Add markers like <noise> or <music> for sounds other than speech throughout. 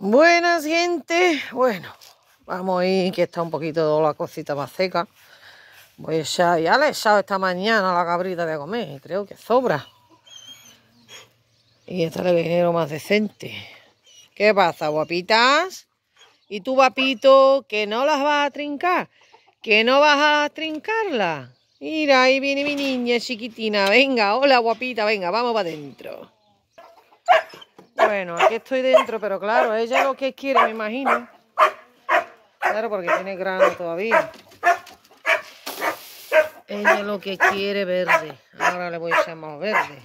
Buenas, gente. Bueno, vamos a ir, que está un poquito la cosita más seca. Voy a ya le he echado esta mañana a la cabrita de comer, creo que sobra. Y esta le dinero más decente. ¿Qué pasa, guapitas? ¿Y tú, guapito, que no las vas a trincar? ¿Que no vas a trincarla? Mira, ahí viene mi niña chiquitina. Venga, hola, guapita, venga, vamos para adentro. Bueno, aquí estoy dentro, pero claro, ella lo que quiere, me imagino. Claro, porque tiene grano todavía. Ella lo que quiere verde. Ahora le voy a echar más verde.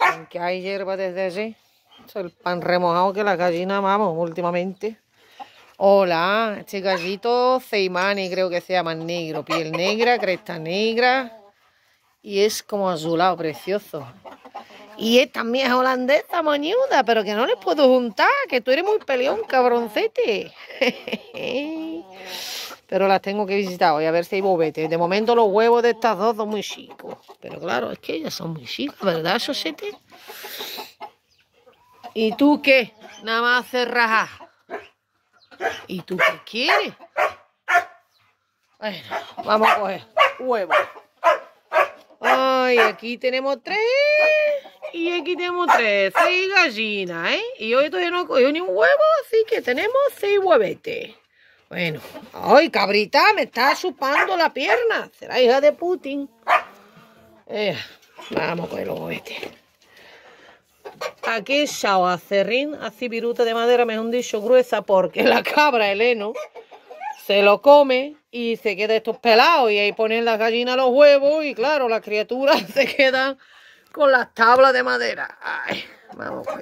Aunque hay hierba desde allí. Es el pan remojado que la gallina amamos últimamente. Hola, este gallito ceimani creo que se llama negro. Piel negra, cresta negra. Y es como azulado, precioso. Y estas también es holandesa, mañuda, pero que no les puedo juntar, que tú eres muy peleón, cabroncete. <laughs> pero las tengo que visitar hoy, a ver si hay bobetes. De momento los huevos de estas dos son muy chicos. Pero claro, es que ellas son muy chicas, ¿verdad, Sosete? ¿Y tú qué? Nada más hacer ¿Y tú qué quieres? Bueno, vamos a coger huevos. Ay, aquí tenemos tres. Y aquí tenemos tres, seis gallinas, ¿eh? Y hoy todavía no cogido ni un huevo, así que tenemos seis huevetes. Bueno, ay, cabrita, me está chupando la pierna. Será hija de Putin. Eh, vamos con los huevete. Aquí chao, cerrín, así viruta de madera, mejor dicho, gruesa, porque la cabra, el heno, se lo come y se queda estos pelados. Y ahí ponen las gallinas los huevos y claro, las criaturas <laughs> se quedan con las tablas de madera.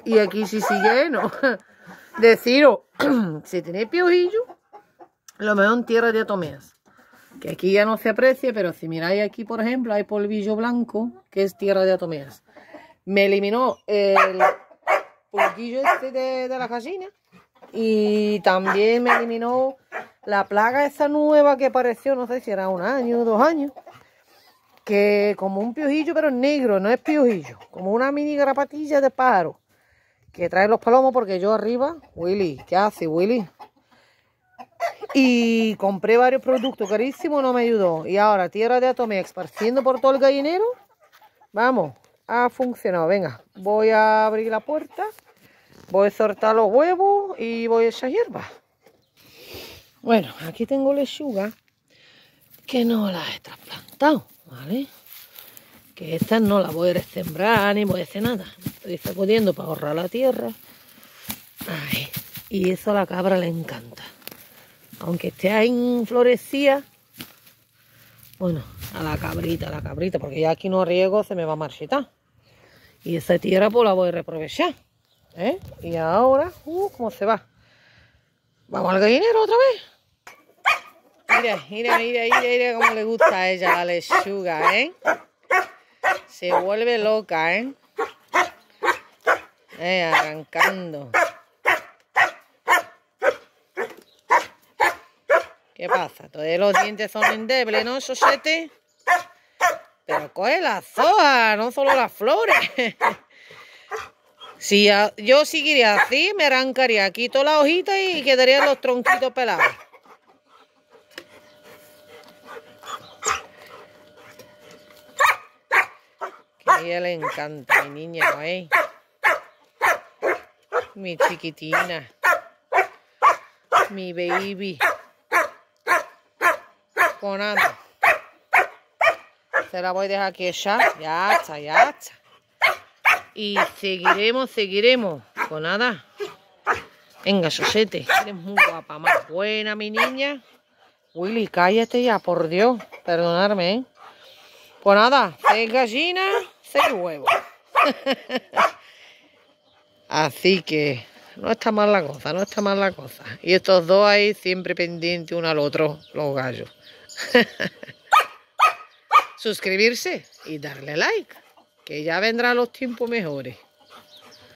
Y aquí sí sigue sí, lleno. Deciros, <clears throat> si tenéis piojillo, lo mejor en tierra de atomeas Que aquí ya no se aprecia, pero si miráis aquí, por ejemplo, hay polvillo blanco, que es tierra de atomeas Me eliminó el polvillo este de, la casina. y también me eliminó la plaga esta nueva que apareció, no sé si era un año, dos años, que como un piojillo, pero negro, no es piojillo, como una mini garapatilla de paro que trae los palomos porque yo arriba, Willy, ¿qué hace Willy? Y compré varios productos carísimos, no me ayudó. Y ahora tierra de atomía esparciendo por todo el gallinero. Vamos, ha funcionado. Venga, voy a abrir la puerta, voy a soltar los huevos y voy a echar hierba. Bueno, aquí tengo lechuga que no la he trasplantado. Que esta no la voy a sembrar ni voy a hacer nada. Estoy sacudiendo para ahorrar la tierra. y eso a la cabra le encanta. Aunque esté ahí florecía, bueno, a la cabrita, a la cabrita, porque ya aquí no riego, se me va a marchitar. Y esa tierra pues la voy a reprovechar ¿eh? Y ahora, uh, ¿cómo se va? Vamos al gallinero otra vez. Mira, mira, mira, mira, cómo le gusta a ella la lechuga, ¿eh? Se vuelve loca, ¿eh? Eh, arrancando. ¿Qué pasa? Todos los dientes son endebles, ¿no, siete Pero coge la hojas, no solo las flores. si yo seguiría así, me arrancaría, aquí toda la hojita y quedarían los tronquitos pelados. ella le encanta, mi niña, eh? Mi chiquitina. Mi baby. nada Se la voy a dejar aquí ya. Ya está, ya está. Y seguiremos, seguiremos. Con nada. Venga, Sosete. Eres muy guapa, más buena, mi niña. Willy, cállate ya, por Dios. Perdonarme, ¿eh? Pues nada, venga gallinas seis huevos. Así que no está mal la cosa, no está mal la cosa. Y estos dos ahí siempre pendientes uno al otro, los gallos. <laughs> Suscribirse y darle like, que ya vendrán los tiempos mejores.